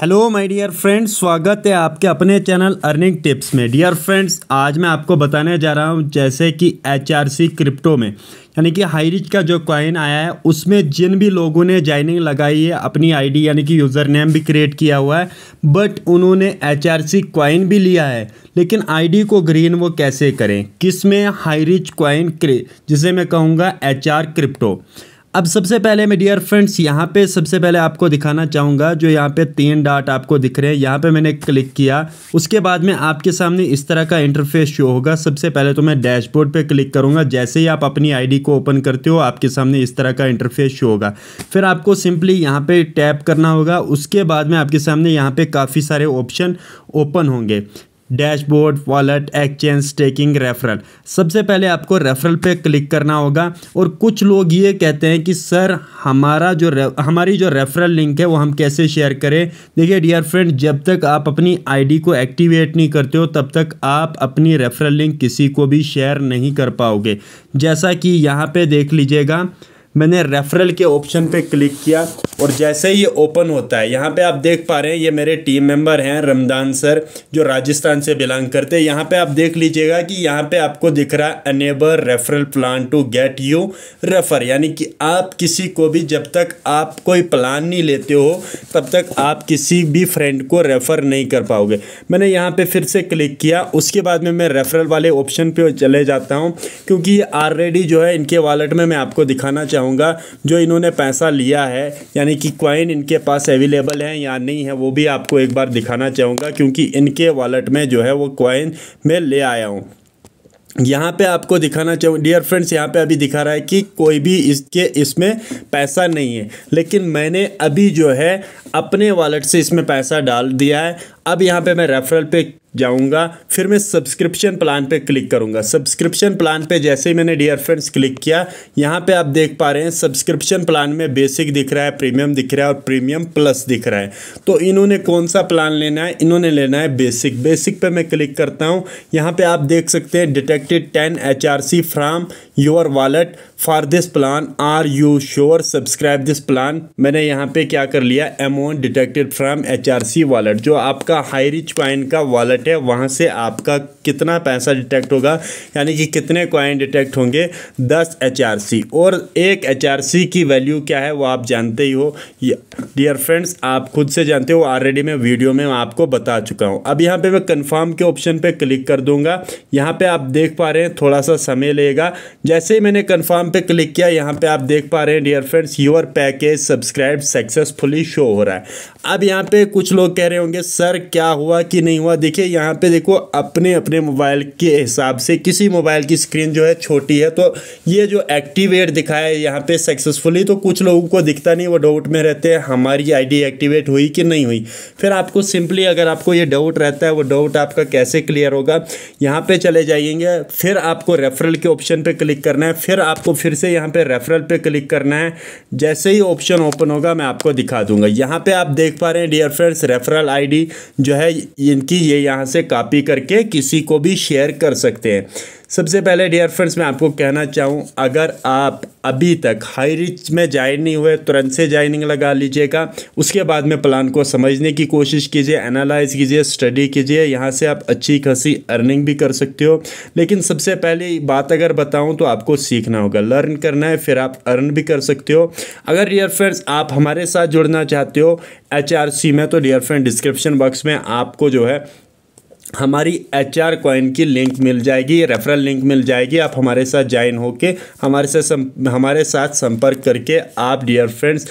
hello my dear friends स्वागत है आपके अपने चैनल अर्निंग टिप्स में डियर फ्रेंड्स आज मैं आपको बताने जा रहा हूं जैसे कि एच क्रिप्टो में यानी कि हाईरिच का जो कॉइन आया है उसमें जिन भी लोगों ने ज्वाइनिंग लगाई है अपनी आईडी यानी कि यूज़र नेम भी क्रिएट किया हुआ है बट उन्होंने एच आर कॉइन भी लिया है लेकिन आई को ग्रीन वो कैसे करें किस में हाईरिच कॉइन जिसे मैं कहूँगा एच क्रिप्टो अब सबसे पहले मैं डियर फ्रेंड्स यहाँ पे सबसे पहले आपको दिखाना चाहूँगा जो यहाँ पे तीन डाट आपको दिख रहे हैं यहाँ पे मैंने क्लिक किया उसके बाद में आपके सामने इस तरह का इंटरफेस शो होगा सबसे पहले तो मैं डैशबोर्ड पे क्लिक करूँगा जैसे ही आप अपनी आईडी को ओपन करते हो आपके सामने इस तरह का इंटरफेस शो होगा फिर आपको सिंपली यहाँ पर टैप करना होगा उसके बाद में आपके सामने यहाँ पर काफ़ी सारे ऑप्शन ओपन होंगे dashboard wallet exchange taking referral सबसे पहले आपको रेफरल पे क्लिक करना होगा और कुछ लोग ये कहते हैं कि सर हमारा जो हमारी जो रेफरल लिंक है वो हम कैसे शेयर करें देखिए डियर फ्रेंड जब तक आप अपनी आईडी को एक्टिवेट नहीं करते हो तब तक आप अपनी रेफरल लिंक किसी को भी शेयर नहीं कर पाओगे जैसा कि यहाँ पर देख लीजिएगा मैंने रेफरल के ऑप्शन पे क्लिक किया और जैसे ही ये ओपन होता है यहाँ पे आप देख पा रहे हैं ये मेरे टीम मेंबर हैं रमदान सर जो राजस्थान से बिलोंग करते हैं यहाँ पे आप देख लीजिएगा कि यहाँ पे आपको दिख रहा है अनेबर referral plan to get you refer यानी कि आप किसी को भी जब तक आप कोई प्लान नहीं लेते हो तब तक आप किसी भी फ्रेंड को रेफ़र नहीं कर पाओगे मैंने यहाँ पर फिर से क्लिक किया उसके बाद में मैं रेफरल वाले ऑप्शन पर चले जाता हूँ क्योंकि ये ऑलरेडी जो है इनके वॉलेट में मैं आपको दिखाना चाहूँ चाहूँगा जो इन्होंने पैसा लिया है यानी कि क्वाइन इनके पास अवेलेबल है या नहीं है वो भी आपको एक बार दिखाना चाहूँगा क्योंकि इनके वॉलेट में जो है वो क्वाइन मैं ले आया हूँ यहाँ पे आपको दिखाना चाहूँ डियर फ्रेंड्स यहाँ पे अभी दिखा रहा है कि कोई भी इसके इसमें पैसा नहीं है लेकिन मैंने अभी जो है अपने वॉलेट से इसमें पैसा डाल दिया है अब यहाँ पे मैं रेफरल पे जाऊंगा फिर मैं सब्सक्रिप्शन प्लान पे क्लिक करूंगा सब्सक्रिप्शन प्लान पे जैसे ही मैंने डियर फ्रेंड्स क्लिक किया यहाँ पे आप देख पा रहे हैं सब्सक्रिप्शन प्लान में बेसिक दिख रहा है प्रीमियम दिख रहा है और प्रीमियम प्लस दिख रहा है तो इन्होंने कौन सा प्लान लेना है इन्होंने लेना है बेसिक बेसिक पर मैं क्लिक करता हूँ यहाँ पर आप देख सकते हैं detected ten H R C from your wallet for this plan are you sure subscribe this plan मैंने यहाँ पर क्या कर लिया amount detected from H R C wallet जो आपका हाई रिच पॉइंट का वॉलेट है वहाँ से आपका कितना पैसा डिटेक्ट होगा यानी कि कितने कॉइन डिटेक्ट होंगे दस एच और एक एच की वैल्यू क्या है वो आप जानते ही हो डियर फ्रेंड्स आप खुद से जानते हो ऑलरेडी मैं वीडियो में आपको बता चुका हूँ अब यहाँ पर मैं कन्फर्म के ऑप्शन पर क्लिक कर दूंगा यहाँ पर आप देख पा रहे हैं थोड़ा सा समय लेगा जैसे ही मैंने कन्फर्म पर क्लिक किया यहाँ पर आप देख पा रहे हैं dear friends your package subscribe successfully show हो रहा है अब यहाँ पे कुछ लोग कह रहे होंगे सर क्या हुआ कि नहीं हुआ देखिए यहाँ पे देखो अपने अपने मोबाइल के हिसाब से किसी मोबाइल की स्क्रीन जो है छोटी है तो ये जो एक्टिवेट दिखाया है यहाँ पे सक्सेसफुली तो कुछ लोगों को दिखता नहीं वो डाउट में रहते हैं हमारी आईडी एक्टिवेट हुई कि नहीं हुई फिर आपको सिंपली अगर आपको ये डाउट रहता है वो डाउट आपका कैसे क्लियर होगा यहाँ पर चले जाइएंगे फिर आपको रेफरल के ऑप्शन पर क्लिक करना है फिर आपको फिर से यहाँ पर रेफरल पर क्लिक करना है जैसे ही ऑप्शन ओपन होगा मैं आपको दिखा दूंगा यहाँ पर आप देख पा रहे हैं डियर फ्रेंड्स रेफरल आई जो है इनकी ये यहाँ यहाँ से कॉपी करके किसी को भी शेयर कर सकते हैं सबसे पहले डियर फ्रेंड्स मैं आपको कहना चाहूँ अगर आप अभी तक हाई रिच में ज्वाइन नहीं हुए तुरंत से ज्वाइनिंग लगा लीजिएगा उसके बाद में प्लान को समझने की कोशिश कीजिए एनालाइज कीजिए स्टडी कीजिए यहाँ से आप अच्छी खासी अर्निंग भी कर सकते हो लेकिन सबसे पहले बात अगर बताऊँ तो आपको सीखना होगा लर्न करना है फिर आप अर्न भी कर सकते हो अगर डियर फ्रेंड्स आप हमारे साथ जुड़ना चाहते हो एच में तो डियर फ्रेंड डिस्क्रिप्शन बॉक्स में आपको जो है हमारी एच आर कॉइन की लिंक मिल जाएगी रेफरल लिंक मिल जाएगी आप हमारे साथ ज्वाइन होके हमारे साथ हमारे साथ संपर्क करके आप डियर फ्रेंड्स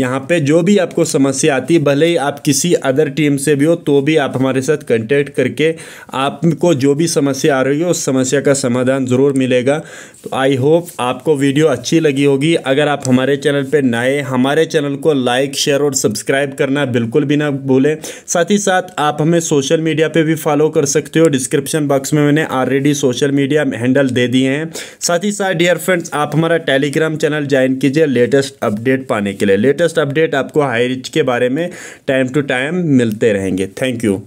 यहाँ पे जो भी आपको समस्या आती है भले ही आप किसी अदर टीम से भी हो तो भी आप हमारे साथ कंटेक्ट करके आपको जो भी समस्या आ रही हो उस समस्या का समाधान ज़रूर मिलेगा तो आई होप आपको वीडियो अच्छी लगी होगी अगर आप हमारे चैनल पर नए हमारे चैनल को लाइक शेयर और सब्सक्राइब करना बिल्कुल भी ना भूलें साथ ही साथ आप हमें सोशल मीडिया पर भी फॉलो कर सकते हो डिस्क्रिप्शन बॉक्स में मैंने ऑलरेडी सोशल मीडिया हैंडल दे दिए हैं साथ ही साथ डियर फ्रेंड्स आप हमारा टेलीग्राम चैनल ज्वाइन कीजिए लेटेस्ट अपडेट पाने के लिए लेटेस्ट लेटेस्ट अपडेट आपको हाई रिच के बारे में टाइम टू टाइम मिलते रहेंगे थैंक यू